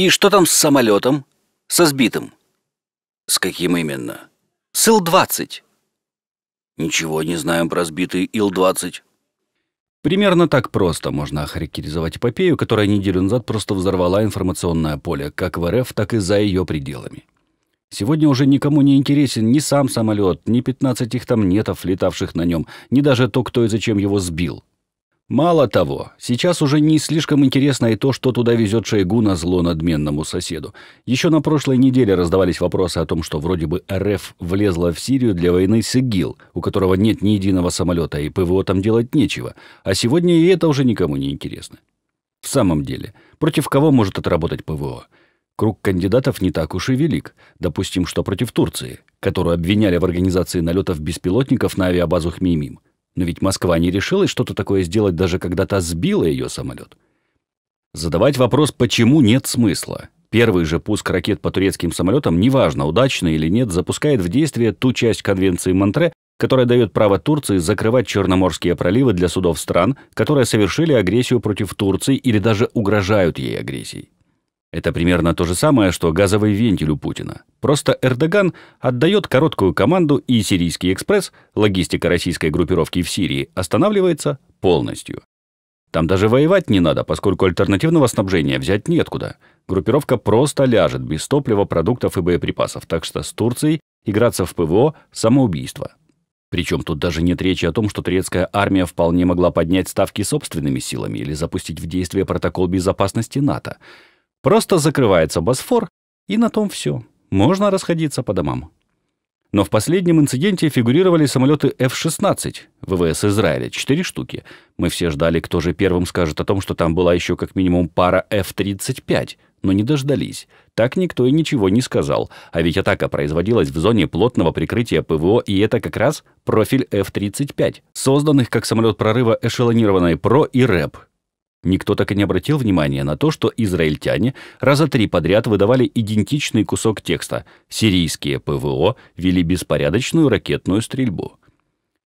«И что там с самолетом? Со сбитым?» «С каким именно?» «С Ил-20». «Ничего не знаем про сбитый Ил-20». Примерно так просто можно охарактеризовать эпопею, которая неделю назад просто взорвала информационное поле, как в РФ, так и за ее пределами. Сегодня уже никому не интересен ни сам самолет, ни 15 их там нетов, летавших на нем, ни даже то, кто и зачем его сбил. Мало того, сейчас уже не слишком интересно и то, что туда везет Шойгу на зло надменному соседу. Еще на прошлой неделе раздавались вопросы о том, что вроде бы РФ влезла в Сирию для войны с ИГИЛ, у которого нет ни единого самолета, и ПВО там делать нечего. А сегодня и это уже никому не интересно. В самом деле, против кого может отработать ПВО? Круг кандидатов не так уж и велик. Допустим, что против Турции, которую обвиняли в организации налетов беспилотников на авиабазу Хмеймим. Но ведь Москва не решилась что-то такое сделать, даже когда та сбила ее самолет. Задавать вопрос «почему» нет смысла. Первый же пуск ракет по турецким самолетам, неважно, удачно или нет, запускает в действие ту часть Конвенции Монтре, которая дает право Турции закрывать черноморские проливы для судов стран, которые совершили агрессию против Турции или даже угрожают ей агрессией. Это примерно то же самое, что газовый вентиль у Путина. Просто Эрдоган отдает короткую команду, и Сирийский экспресс, логистика российской группировки в Сирии, останавливается полностью. Там даже воевать не надо, поскольку альтернативного снабжения взять неоткуда. Группировка просто ляжет без топлива, продуктов и боеприпасов, так что с Турцией играться в ПВО – самоубийство. Причем тут даже нет речи о том, что турецкая армия вполне могла поднять ставки собственными силами или запустить в действие протокол безопасности НАТО – Просто закрывается Босфор, и на том все. Можно расходиться по домам. Но в последнем инциденте фигурировали самолеты F-16, ВВС Израиля, четыре штуки. Мы все ждали, кто же первым скажет о том, что там была еще как минимум пара F-35, но не дождались. Так никто и ничего не сказал. А ведь атака производилась в зоне плотного прикрытия ПВО, и это как раз профиль F-35, созданных как самолет прорыва эшелонированной ПРО и РЭП, Никто так и не обратил внимания на то, что израильтяне раза три подряд выдавали идентичный кусок текста. Сирийские ПВО вели беспорядочную ракетную стрельбу.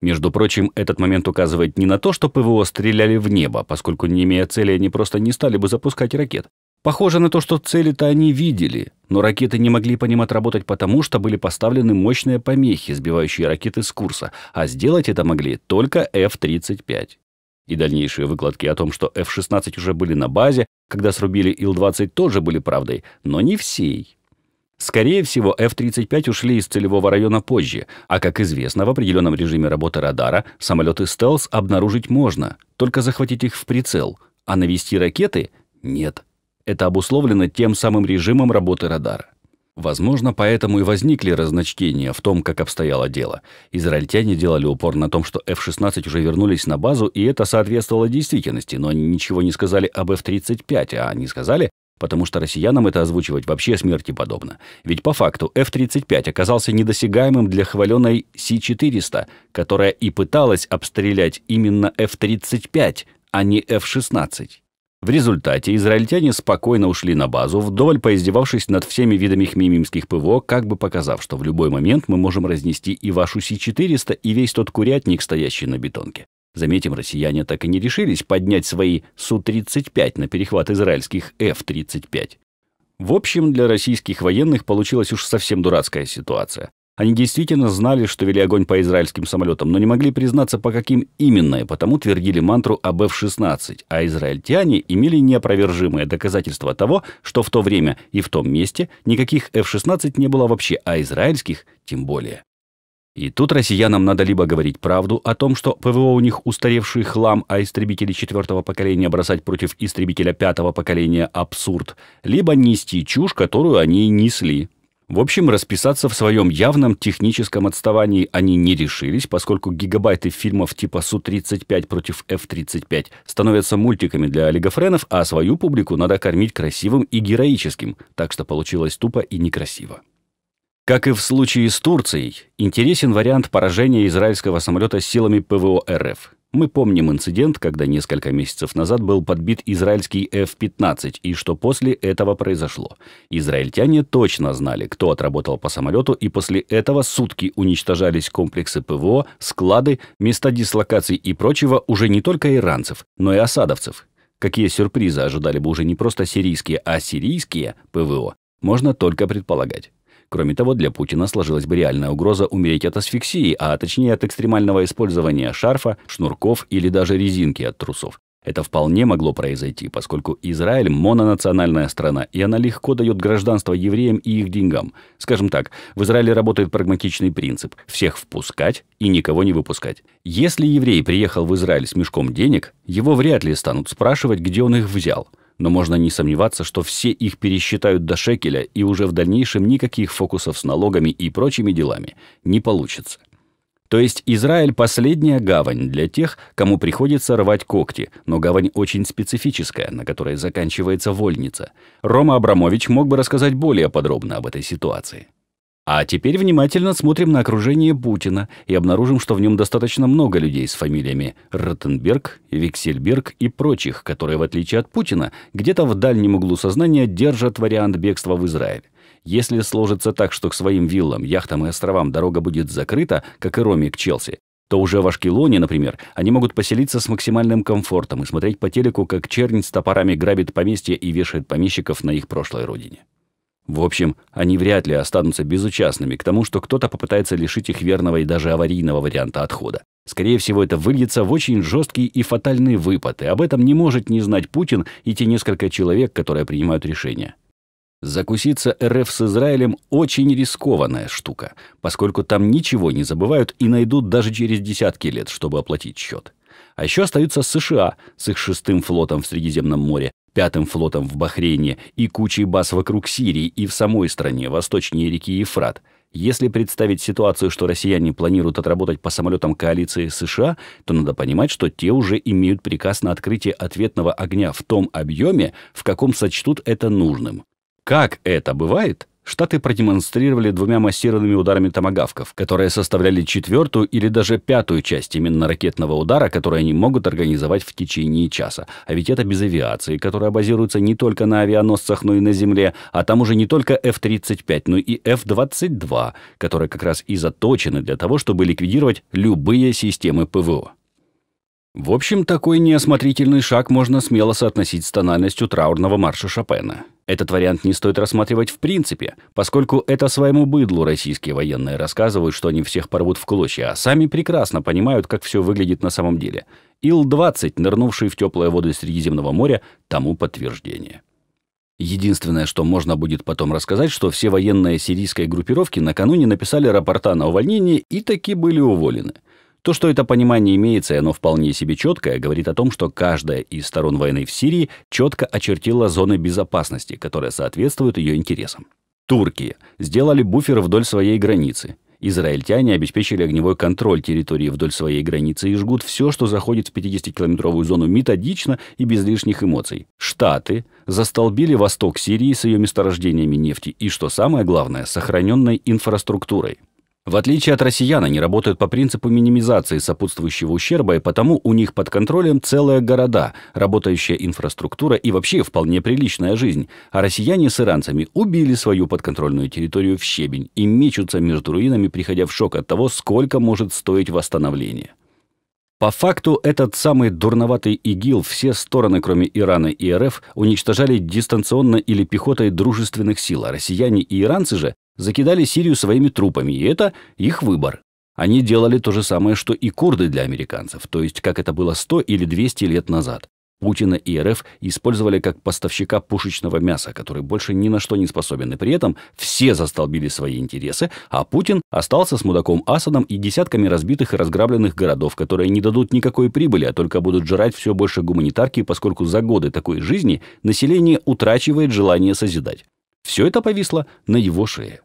Между прочим, этот момент указывает не на то, что ПВО стреляли в небо, поскольку, не имея цели, они просто не стали бы запускать ракет. Похоже на то, что цели-то они видели, но ракеты не могли по ним отработать потому, что были поставлены мощные помехи, сбивающие ракеты с курса, а сделать это могли только F-35. И дальнейшие выкладки о том, что F-16 уже были на базе, когда срубили Ил-20, тоже были правдой, но не всей. Скорее всего, F-35 ушли из целевого района позже, а, как известно, в определенном режиме работы радара самолеты «Стелс» обнаружить можно, только захватить их в прицел, а навести ракеты – нет. Это обусловлено тем самым режимом работы радара. Возможно, поэтому и возникли разночтения в том, как обстояло дело. Израильтяне делали упор на том, что F-16 уже вернулись на базу, и это соответствовало действительности, но они ничего не сказали об F-35, а они сказали, потому что россиянам это озвучивать вообще смерти подобно. Ведь по факту F-35 оказался недосягаемым для хваленой С-400, которая и пыталась обстрелять именно F-35, а не F-16. В результате израильтяне спокойно ушли на базу, вдоль поиздевавшись над всеми видами хмимимских ПВО, как бы показав, что в любой момент мы можем разнести и вашу Си-400, и весь тот курятник, стоящий на бетонке. Заметим, россияне так и не решились поднять свои Су-35 на перехват израильских F-35. В общем, для российских военных получилась уж совсем дурацкая ситуация. Они действительно знали, что вели огонь по израильским самолетам, но не могли признаться, по каким именно, и потому твердили мантру об F-16, а израильтяне имели неопровержимое доказательство того, что в то время и в том месте никаких F-16 не было вообще, а израильских тем более. И тут россиянам надо либо говорить правду о том, что ПВО у них устаревший хлам, а истребители четвертого поколения бросать против истребителя пятого поколения абсурд, либо нести чушь, которую они несли. В общем, расписаться в своем явном техническом отставании они не решились, поскольку гигабайты фильмов типа Су-35 против F-35 становятся мультиками для олигофренов, а свою публику надо кормить красивым и героическим, так что получилось тупо и некрасиво. Как и в случае с Турцией, интересен вариант поражения израильского самолета силами ПВО РФ. Мы помним инцидент, когда несколько месяцев назад был подбит израильский F-15, и что после этого произошло. Израильтяне точно знали, кто отработал по самолету, и после этого сутки уничтожались комплексы ПВО, склады, места дислокаций и прочего уже не только иранцев, но и осадовцев. Какие сюрпризы ожидали бы уже не просто сирийские, а сирийские ПВО, можно только предполагать. Кроме того, для Путина сложилась бы реальная угроза умереть от асфиксии, а точнее от экстремального использования шарфа, шнурков или даже резинки от трусов. Это вполне могло произойти, поскольку Израиль – мононациональная страна, и она легко дает гражданство евреям и их деньгам. Скажем так, в Израиле работает прагматичный принцип – всех впускать и никого не выпускать. Если еврей приехал в Израиль с мешком денег, его вряд ли станут спрашивать, где он их взял – но можно не сомневаться, что все их пересчитают до шекеля, и уже в дальнейшем никаких фокусов с налогами и прочими делами не получится. То есть Израиль – последняя гавань для тех, кому приходится рвать когти, но гавань очень специфическая, на которой заканчивается вольница. Рома Абрамович мог бы рассказать более подробно об этой ситуации. А теперь внимательно смотрим на окружение Бутина и обнаружим, что в нем достаточно много людей с фамилиями Ротенберг, Виксельберг и прочих, которые, в отличие от Путина, где-то в дальнем углу сознания держат вариант бегства в Израиль. Если сложится так, что к своим виллам, яхтам и островам дорога будет закрыта, как и Роме к Челси, то уже в Ашкелоне, например, они могут поселиться с максимальным комфортом и смотреть по телеку, как чернь с топорами грабит поместья и вешает помещиков на их прошлой родине. В общем, они вряд ли останутся безучастными к тому, что кто-то попытается лишить их верного и даже аварийного варианта отхода. Скорее всего, это выльется в очень жесткие и фатальные выпады. Об этом не может не знать Путин и те несколько человек, которые принимают решения. Закуситься РФ с Израилем очень рискованная штука, поскольку там ничего не забывают и найдут даже через десятки лет, чтобы оплатить счет. А еще остаются США с их шестым флотом в Средиземном море, пятым флотом в Бахрейне и кучей баз вокруг Сирии и в самой стране, восточнее реки Ефрат, если представить ситуацию, что россияне планируют отработать по самолетам коалиции США, то надо понимать, что те уже имеют приказ на открытие ответного огня в том объеме, в каком сочтут это нужным. Как это бывает, Штаты продемонстрировали двумя массированными ударами томагавков, которые составляли четвертую или даже пятую часть именно ракетного удара, который они могут организовать в течение часа. А ведь это без авиации, которая базируется не только на авианосцах, но и на земле, а там уже не только F-35, но и F-22, которые как раз и заточены для того, чтобы ликвидировать любые системы ПВО. В общем, такой неосмотрительный шаг можно смело соотносить с тональностью траурного марша Шопена. Этот вариант не стоит рассматривать в принципе, поскольку это своему быдлу российские военные рассказывают, что они всех порвут в клочья, а сами прекрасно понимают, как все выглядит на самом деле. Ил-20, нырнувший в теплые воды Средиземного моря, тому подтверждение. Единственное, что можно будет потом рассказать, что все военные сирийской группировки накануне написали рапорта на увольнение и таки были уволены. То, что это понимание имеется, и оно вполне себе четкое, говорит о том, что каждая из сторон войны в Сирии четко очертила зоны безопасности, которые соответствуют ее интересам. Турки сделали буфер вдоль своей границы. Израильтяне обеспечили огневой контроль территории вдоль своей границы и жгут все, что заходит в 50-километровую зону методично и без лишних эмоций. Штаты застолбили восток Сирии с ее месторождениями нефти и, что самое главное, сохраненной инфраструктурой. В отличие от россиян, они работают по принципу минимизации сопутствующего ущерба, и потому у них под контролем целые города, работающая инфраструктура и вообще вполне приличная жизнь. А россияне с иранцами убили свою подконтрольную территорию в щебень и мечутся между руинами, приходя в шок от того, сколько может стоить восстановление. По факту, этот самый дурноватый ИГИЛ все стороны, кроме Ирана и РФ, уничтожали дистанционно или пехотой дружественных сил, а россияне и иранцы же закидали Сирию своими трупами, и это их выбор. Они делали то же самое, что и курды для американцев, то есть как это было 100 или 200 лет назад. Путина и РФ использовали как поставщика пушечного мяса, который больше ни на что не способен, и при этом все застолбили свои интересы, а Путин остался с мудаком Асадом и десятками разбитых и разграбленных городов, которые не дадут никакой прибыли, а только будут жрать все больше гуманитарки, поскольку за годы такой жизни население утрачивает желание созидать. Все это повисло на его шее.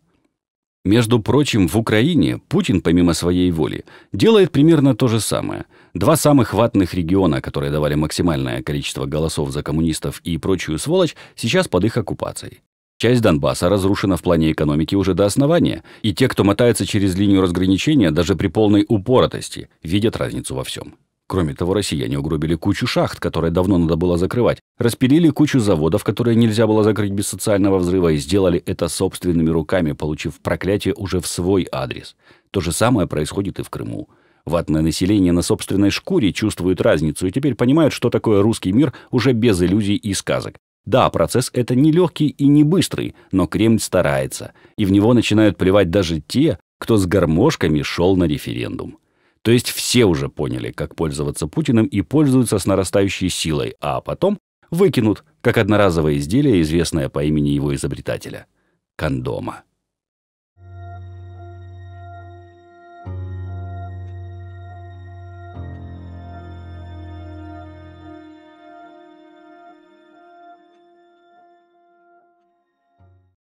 Между прочим, в Украине Путин, помимо своей воли, делает примерно то же самое. Два самых ватных региона, которые давали максимальное количество голосов за коммунистов и прочую сволочь, сейчас под их оккупацией. Часть Донбасса разрушена в плане экономики уже до основания, и те, кто мотается через линию разграничения, даже при полной упоротости, видят разницу во всем. Кроме того, россияне угробили кучу шахт, которые давно надо было закрывать, распилили кучу заводов, которые нельзя было закрыть без социального взрыва, и сделали это собственными руками, получив проклятие уже в свой адрес. То же самое происходит и в Крыму. Ватное население на собственной шкуре чувствует разницу и теперь понимают, что такое русский мир уже без иллюзий и сказок. Да, процесс это нелегкий и не быстрый, но Кремль старается, и в него начинают плевать даже те, кто с гармошками шел на референдум. То есть все уже поняли, как пользоваться Путиным и пользуются с нарастающей силой, а потом выкинут, как одноразовое изделие, известное по имени его изобретателя – кондома.